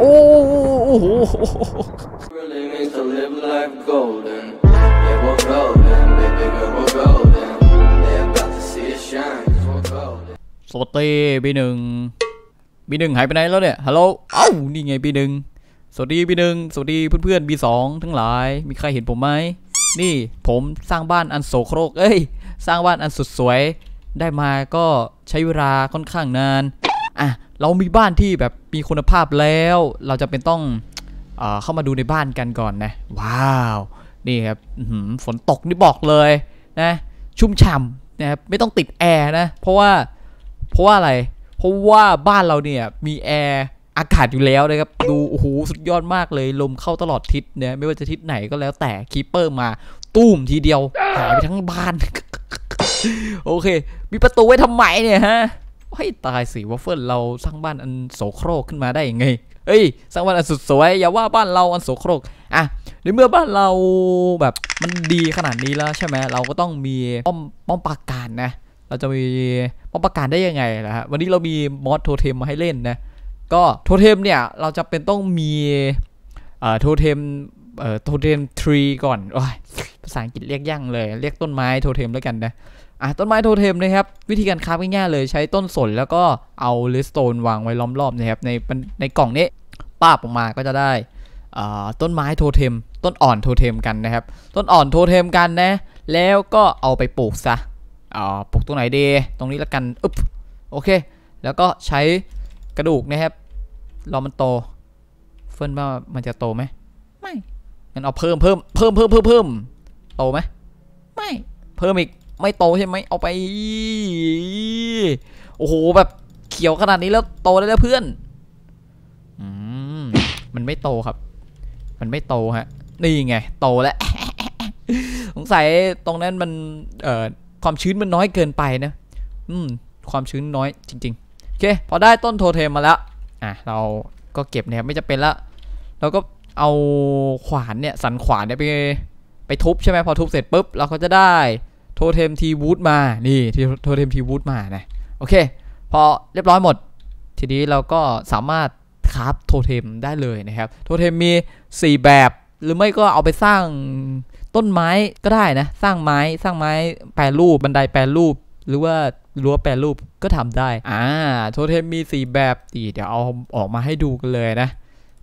โอ้โหสวัสดีพี่หนึ่งพี่หนึ่งหายไปไหนแล้วเนี่ยฮัลโหลเอ้านี่ไงพี่หนึ่งสวัสดีพี่หนึ่งสวัสดีเพื่อนเพื่อนพี่สองทั้งหลาย มีใครเห็นผมไหม นี่ ผมสร้างบ้านอันโสโครกเอ้ยสร้างบ้านอันสุดสวยได้มาก็ใช้เวลาค่อนข้างนานอ่ะเรามีบ้านที่แบบมีคุณภาพแล้ว เราจะเป็นต้องเอเข้ามาดูในบ้านกันก่อนนะ ว้าว นี่ครับฝนตกนี่บอกเลย นะ ชุ่มฉ่ำนะครับไม่ต้องติดแอร์นะเพราะว่าเพราะว่าอะไรเพราะว่าบ้านเราเนี่ยมีแอร์อากาศอยู่แล้วนะครับดูโอ้โหสุดยอดมากเลยลมเข้าตลอดทิศเนี่ยไม่ว่าจะทิศไหนก็แล้วแต่คีเปอร์มาตุ้มทีเดียวหายไปทั้งบ้านโอเค มีประตูไว้ทำไมเนี่ยฮะให้ตายสิวอฟเฟิลเราสร้างบ้านอันโสโครกขึ้นมาได้ยังไงเอ้ยสร้างบ้านอันสุดสวย อย่าว่าบ้านเราอันโสโครกอ่ะในเมื่อบ้านเราแบบมันดีขนาดนี้แล้วใช่ไหมเราก็ต้องมีป้อมป้อมปราการนะ เราจะมีป้อมปราการได้ยังไงนะฮะวันนี้เรามีมอสโทเทมมาให้เล่นนะก็โทเทมเนี่ยเราจะเป็นต้องมีเอ่อโทเทมเอ่อโทเทมทรีก่อนโอ้ยภาษาอังกฤษเรียกยั่งเลยเรียกต้นไม้โทเทมแล้วกันนะอ่ะต้นไม้โทเทมนะครับวิธีการคราฟง่ายๆเลยใช้ต้นสนแล้วก็เอาเลสโตนวางไว้ล้อมรอบนะครับในในกล่องนี้ป้าบออกมาก็จะได้ต้นไม้โทเทม ต้นอ่อนโทเทมกันนะครับ ต้นอ่อนโทเทมกันนะ แล้วก็เอาไปปลูกซะปลูกตรงไหนดีตรงนี้ละกันอึ๊บโอเค แล้วก็ใช้กระดูกนะครับรอมันโตเฟิร์นว่ามันจะโตไหมไม่งั้นเอาเพิ่มเพิ่มเพิ่มเพิ่มเพิ่มเพิ่มโตไหมไม่เพิ่มอีกไม่โตใช่ไหมเอาไป โอ้โห แบบเขียวขนาดนี้แล้วโตได้แล้วเพื่อนอืมมันไม่โตครับ มันไม่โตฮะ นี่ไง โตแล้ว สงสัยตรงนั้นมันเอ่อความชื้นมันน้อยเกินไปนะอืม ความชื้นน้อยจริงๆ โอเค พอได้ต้นโทเทมมาแล้ว อ่ะเราก็เก็บนะครับไม่จะเป็นละเราก็เอาขวานเนี่ย สันขวานเนี่ย ไปไปทุบ ใช่ไหมพอทุบเสร็จปุ๊บเราก็จะได้ทเทมทีวูดมา นี่ โทเทมทีวูดมา นะ โอเค พอเรียบร้อยหมด ทีนี้เราก็สามารถคราฟโทเทมได้เลยนะครับ โทเทมมี 4 แบบ หรือไม่ก็เอาไปสร้างต้นไม้ก็ได้นะ สร้างไม้ สร้างไม้แปรรูป บันไดแปรรูป หรือว่ารั้วแปรรูป ก็ทำได้ อ่า โทเทมมี 4 แบบดีเดี๋ยวเอาออกมาให้ดูกันเลยนะ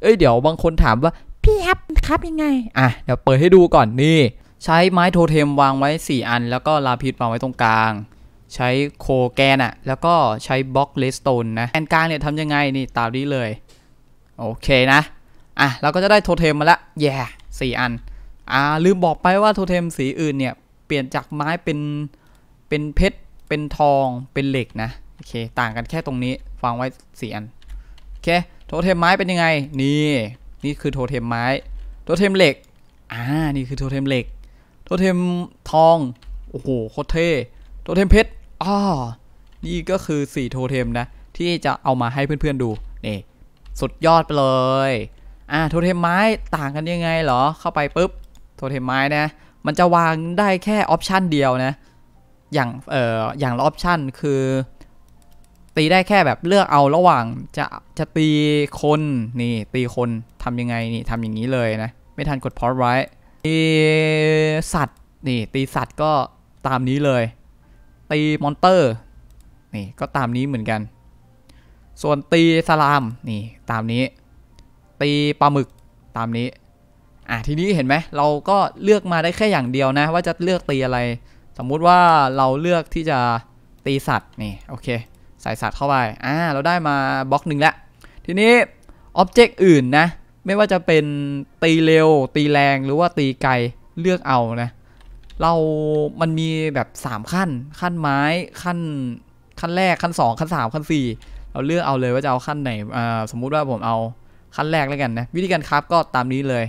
เอ้ย เดี๋ยวบางคนถามว่า พี่แอปครับยังไง อ่ะเดี๋ยวเปิดให้ดูก่อน นี่ใช้ไม้โทเทมวางไว้ 4 อัน แล้วก็ลาพิดวางไว้ตรงกลาง ใช้โคแกนอะแล้วก็ใช้บล็อกเลสโตนนะแกนกลางเนี่ยทำยังไงนี่ตามนี้เลยโอเคนะอ่ะเราก็จะได้โทเทมมาละแย่สี่อันอ่าลืมบอกไปว่าโทเทมสีอื่นเนี่ย เปลี่ยนจากไม้เป็นเป็นเพชรเป็นทองเป็นเหล็กนะโอเค ต่างกันแค่ตรงนี้ฟังไว้สี่อันโอเคโทเทมไม้เป็นยังไงนี่นี่คือโทเทมไม้โทเทมเหล็กอ่านี่คือโทเทมเหล็กโทเทมทองโอ้โหโคตรเท่โทเทมเพชรอ่านี่ก็คือ4โทเทมนะ ที่จะเอามาให้เพื่อน ๆดูนี่ สุดยอดไปเลยอ่าโทเทมไม้ต่างกันยังไงเหรอเข้าไปปุ๊บโทเทมไม้นะมันจะวางได้แค่ออปชันเดียวนะ อย่างเอ่ออย่างออปชันคือ ตีได้แค่แบบเลือกเอาระหว่างจะจะตีคนนี่ตีคนทำยังไงนี่ทำอย่างนี้เลยนะ ไม่ทันกดพอตไว้ตีสัตว์นี่ ตีสัตว์ก็ตามนี้เลย ตีมอนเตอร์ นี่ก็ตามนี้เหมือนกัน ส่วนตี สลาม นี่ตามนี้ ตีปลาหมึกตามนี้ อ่ะทีนี้เห็นไหม เราก็เลือกมาได้ แค่ อย่างเดียวนะ ว่าจะเลือกตีอะไร สมมุติว่าเราเลือกที่จะตีสัตว์นี่โอเค ใส่สัตว์เข้าไปอ่าเราได้มาบล็อกหนึ่งแล้ว ทีนี้อ็อบเจกต์อื่นนะไม่ว่าจะเป็นตีเร็วตีแรงหรือว่าตีไกล เลือกเอานะ เรามันมีแบบ 3 ขั้นขั้นไม้ขั้นขั้นแรกขั้น 2 ขั้น 3 ขั้น 4 เราเลือกเอาเลยว่าจะเอาขั้นไหนสมมุติว่าผมเอาขั้นแรกแล้วกันนะวิธีการครับก็ตามนี้เลย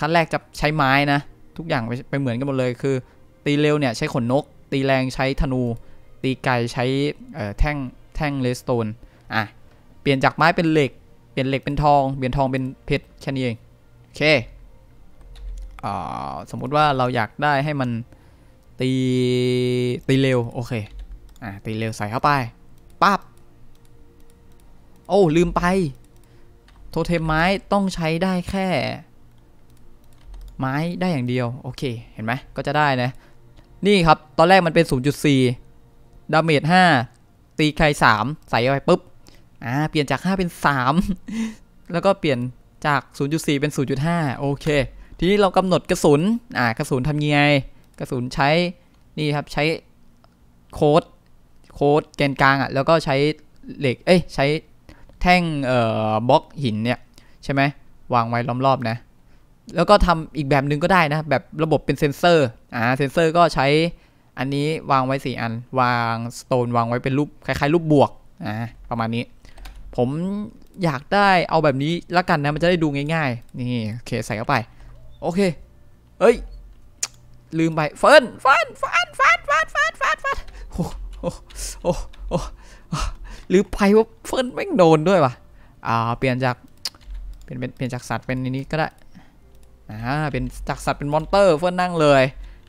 ขั้นแรกจะใช้ไม้นะ ทุกอย่างไปเหมือนกันหมดเลยคือ ตีเร็วเนี่ยใช้ขนนก ตีแรงใช้ธนู ตีไกลใช้แท่งแท่งเลสโตนอ่ะเปลี่ยนจากไม้เป็นเหล็กปลี่ยนเหล็กเป็นทอง เปลี่ยนทองเป็นเพชรแค่นี้เอง โอเคสมมุติว่าเราอยากได้ให้มันตีตีเร็ว โอเคอ่าตีเร็วใส่เข้าไป ปั๊บ โอ้ลืมไป โทเทมไม้ต้องใช้ได้แค่ ไม้ได้อย่างเดียว โอเค เห็นไหม ก็จะได้นะ นี่ครับ ตอนแรกมันเป็น 0.4 ดาเมจ 5 ตีใคร 3 ใส่เข้าไปปุ๊บอ่า เปลี่ยนจาก 5 เป็น 3 แล้วก็เปลี่ยนจาก 0.4 เป็น 0.5 โอเค ทีนี้เรากำหนดกระสุนอ่ากระสุนทำยังไงกระสุนใช้นี่ครับใช้โค้ดโค้ดแกนกลางอ่ะแล้วก็ใช้เหล็กเอ้ยใช้แท่งเอ่อบล็อกหินเนี่ยใช่ไหมวางไว้ล้อมรอบนะแล้วก็ทำอีกแบบนึงก็ได้นะแบบระบบเป็นเซนเซอร์อ่าเซนเซอร์ก็ใช้อันนี้วางไว้ 4 อัน วางสโตนวางไว้เป็นรูปคล้าย ๆ รูปบวกอ่าประมาณนี้ผมอยากได้เอาแบบนี้ละกันนะมันจะได้ดูง่ายๆนี่โอเคใส่เข้าไปโอเคเอ้ยลืมไปเฟิร์นเฟิร์นเฟิร์นเฟิร์นเฟิร์นเฟิร์นเฟิร์นเฟิร์นโอ้โหโอ้โอลืมไปว่าเฟิร์นแม่งโดนด้วยว่ะอ่าเปลี่ยนจากเป็นเป็นเปลี่ยนจากสัตว์เป็นนี้ก็ได้อ่าเป็นจากสัตว์เป็นมอนเตอร์เฟิร์นนั่งเลย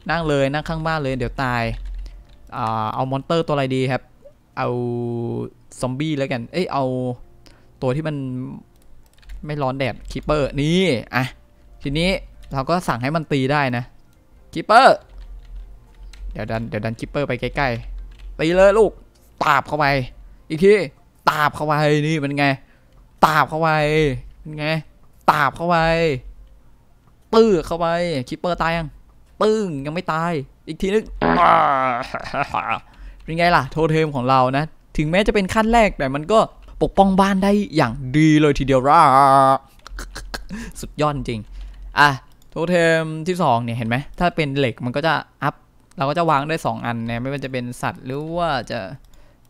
นั่งเลยนั่งข้างบ้านเลย เดี๋ยวตายอ่าเอามอนเตอร์ตัวอะไรดีครับเอาซอมบี้แล้วกัน เอ้ย เอาตัวที่มันไม่ร้อนแดดคิปเปอร์ นี่อ่ะทีนี้ เราก็สั่งให้มันตีได้นะคิปเปอร์ เดี๋ยวดัน เดี๋ยวดันคิปเปอร์ไปใกล้ ๆ ตีเลยลูก ตาบเข้าไป อีกทีตาบเข้าไป นี่มันไงตาบเข้าไปเป็นไงตาบเข้าไปตื้อเข้าไปคิปเปอร์ตายยังปึ้งยังไม่ตาย อีกทีนึงเป็นไงล่ะ โทเทมของเรานะ ถึงแม้จะเป็นขั้นแรก แต่มันก็ปกป้องบ้านได้อย่างดีเลยทีเดียวร่าสุดยอดจริงอ่ะโทเทมที่ 2เนี่ย เห็นไหม ถ้าเป็นเหล็กมันก็จะอัพ เราก็จะวางได้ 2 อันนะไม่ว่าจะเป็นสัตว์ หรือว่าจะ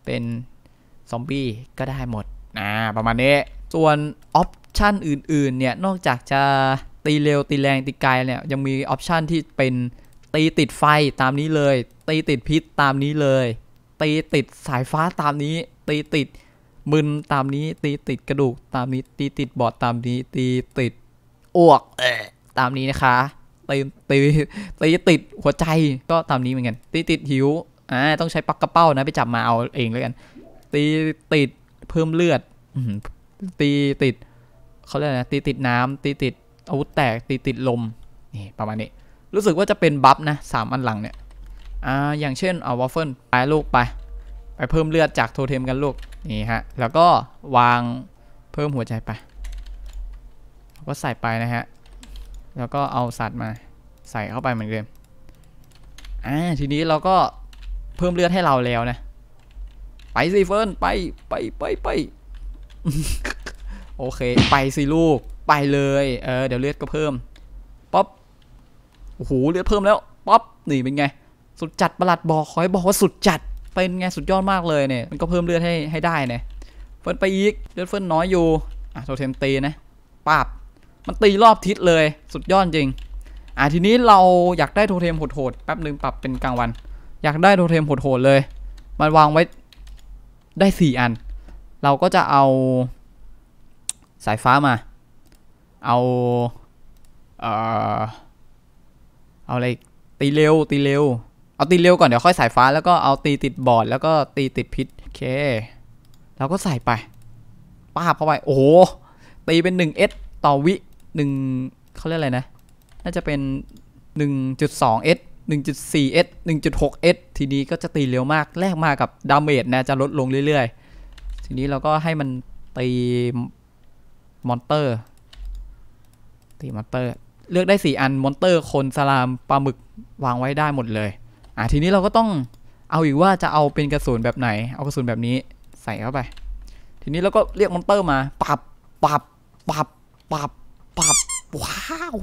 เป็นซอมบี้ ก็ได้หมดนะประมาณนี้ ส่วนออปชั่นอื่นๆเนี่ย นอกจากจะตีเร็ว ตีแรง ตีไกล เนี่ย ยังมีออปชั่นที่เป็นตีติดไฟตามนี้เลย ตีติดพิษตามนี้เลยตีติดสายฟ้าตามนี้ตีติดมึนตามนี้ ตีติดกระดูกตามนี้ตีติดบอดตามนี้ตีติดอ้วกเอตามนี้นะคะตีตีตีติดหัวใจก็ตามนี้เหมือนกันตีติดหิวอ่าต้องใช้ปักกระเป้านะไปจับมาเอาเองแล้วกันตีติดเพิ่มเลือดตีติดเขาเรียกนะตีติดน้ำตีติดอาวุธแตกตีติดลมนี่ ประมาณนี้รู้สึกว่าจะเป็นบัฟนะสามอันหลังเนี่ยอ่าอย่างเช่นเอาวอฟเฟิลไปลูกไป ไปเพิ่มเลือดจากโทเทมกันลูก นี่ฮะ แล้วก็วางเพิ่มหัวใจไปก็ใส่ไปนะฮะ แล้วก็เอาสัตว์มา ใส่เข้าไปเหมือนเดิมอ่าทีนี้เราก็เพิ่มเลือดให้เราแล้วนะ ไปสิเฟิลนไปไปไปไปโอเคไปสิ ลูกไปเลยเออเดี๋ยวเลือดก็เพิ่มป๊อปโอ้โหเลือดเพิ่มแล้วป๊อปนี่เป็นไงสุดจัดประหลัดบอกขอให้บอกว่าสุดจัดเป็นไงสุดยอดมากเลยเนี่ยมันก็เพิ่มเลือดให้ให้ได้เนี่ยเฟิร์นไปอีกเลือดเฟิร์นน้อยอยู่อ่ะโทเทมตีนะปาบมันตีรอบทิศเลยสุดยอดจริงอ่ะทีนี้เราอยากได้โทเทมโหดๆแป๊บนึงปรับเป็นกลางวัน อยากได้โทเทมโหดๆเลยมันวางไว้ได้ 4 อัน เราก็จะเอาสายฟ้ามา เอาเอ่อเอาอะไรตีเร็วตีเร็วเอาตีเร็วก่อนเดี๋ยวค่อยสายฟ้าแล้วก็เอาตีติดบอร์ด แล้วก็ตีติดพิษ โอเคเราก็ใส่ไปป้าบเข้าไปโอ้โห ตีเป็น 1s ต่อวิ1เขาเรียกอะไรนะ น่าจะเป็น 1.2s 1.4s 1.6s ทีนี้ก็จะตีเร็วมากแลกมากับดาเมจนะ จะลดลงเรื่อย ๆ ทีนี้เราก็ให้มันตีมอนเตอร์ตีมอนเตอร์เลือกได้ 4 อันมอนเตอร์คนสลามปลาหมึกวางไว้ได้หมดเลยอ่ะทีนี้เราก็ต้องเอาอีกว่าจะเอาเป็นกระสุนแบบไหน เอากระสุนแบบนี้ใส่เข้าไป ทีนี้เราก็เรียกมอนเตอร์มาปับปับปับปับปับว้าว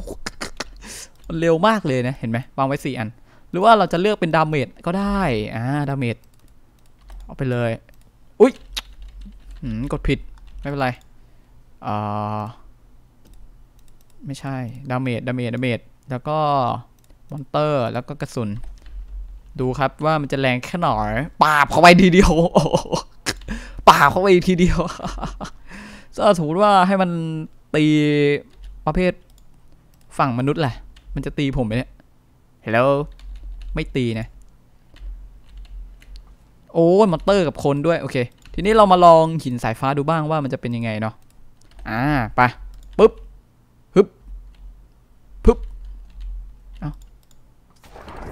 มันเร็วมากเลยนะเห็นไหมวางไว้สี่อัน หรือว่าเราจะเลือกเป็นดาเมจก็ได้ อ่าดาเมจเอาไปเลย อุ้ยกดผิดไม่เป็นไรอ่าไม่ใช่ดาเมจดาเมจดาเมจแล้วก็มอนเตอร์แล้วก็กระสุนดูครับว่ามันจะแรงแค่หนอปาบเข้าไปทีเดียวปาบเข้าไปทีเดียวถ้าสมมติว่าให้มันตีประเภทฝั่งมนุษย์แหละ มันจะตีผมไหมเนี่ยเหลโแล้วไม่ตีนะโอ้มอนเตอร์กับคนด้วยโอเค ทีนี้เรามาลองหินสายฟ้าดูบ้างว่ามันจะเป็นยังไงเนาะอ่าไปปุ๊บ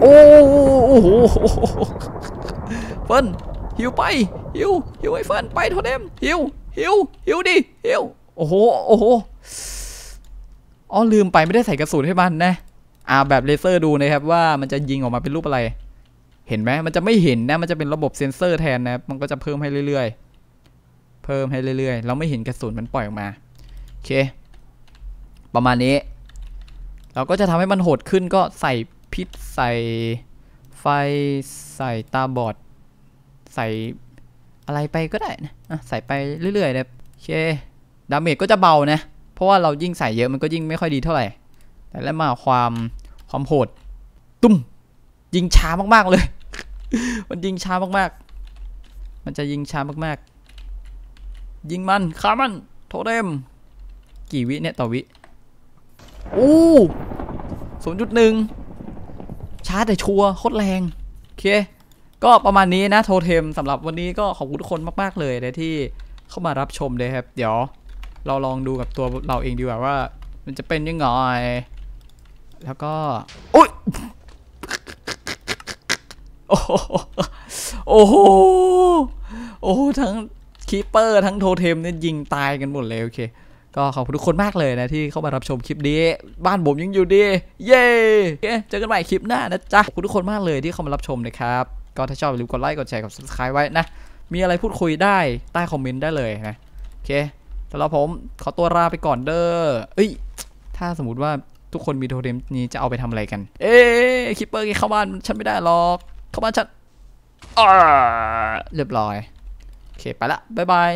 โอ้โหเฟินหิวไปหิวหิวไอ้เฟินไปโทเดมหิวหิวหิวดิหิวโอ้โหโอ้โหอ๋อลืมไปไม่ได้ใส่กระสุนให้มันนะอ่าแบบเลเซอร์ดูนะครับว่ามันจะยิงออกมาเป็นรูปอะไรเห็นไหมมันจะไม่เห็นนะมันจะเป็นระบบเซ็นเซอร์แทนนะมันก็จะเพิ่มให้เรื่อยๆ เพิ่มให้เรื่อย ๆ เราไม่เห็นกระสุนมันปล่อยออกมา โอเค ประมาณนี้ เราก็จะทำให้มันโหดขึ้นก็ใส่พิษใส่ไฟใส่ตาบอดใส่อะไรไปก็ได้นะใส่ไปเรื่อยๆเลย โอเค ดาเมจก็จะเบานะ เพราะว่าเรายิ่งใส่เยอะ มันก็ยิ่งไม่ค่อยดีเท่า ไหร่ แต่แล้วมาความ ความโหดตุ้ม ยิงช้ามากๆเลย มัน ยิงช้ามากๆ มันจะยิงช้ามากๆ ยิงมันฆ่ามันโทเดมกี่วิเนี่ยต่อวิ อู้ศูนย์จุดหนึ่งชาร์จแต่ชัวโคตรแรง โอเค ก็ประมาณนี้นะโทเทมสำหรับวันนี้ก็ขอบคุณทุกคนมาก ๆ เลยนะที่เข้ามารับชมเลยครับ เดี๋ยว เราลองดูกับตัวเราเองดีกว่าว่า มันจะเป็นยังไงแล้วก็โอ้หโอ้โหโอ้โหโอ้ทั้งคีเปอร์ ทั้งโทเทมเนี่ยยิงตายกันหมดเลยโอเคก็ขอบคุณทุกคนมากเลยนะที่เข้ามารับชมคลิปนี้บ้านผมยังอยู่ดีเย้เจอกันใหม่คลิปหน้านะจ๊ะขอบคุณทุกคนมากเลยที่เข้ามารับชมนะครับก็ถ้าชอบอย่าลืมกดไลค์กดแชร์กับ subscribe ไว้นะมีอะไรพูดคุยได้ใต้คอมเมนต์ได้เลยนะโอเคแต่วผมขอตัวลาไปก่อนเด้อเอ้ยถ้าสมมติว่าทุกคนมีโทเทมนี้จะเอาไปทำอะไรกัน เอ๊คิปเปอร์เข้าบ้านฉันไม่ได้หรอกเข้าบ้านฉันเรียบร้อยโอเค ไปละบ๊ายบาย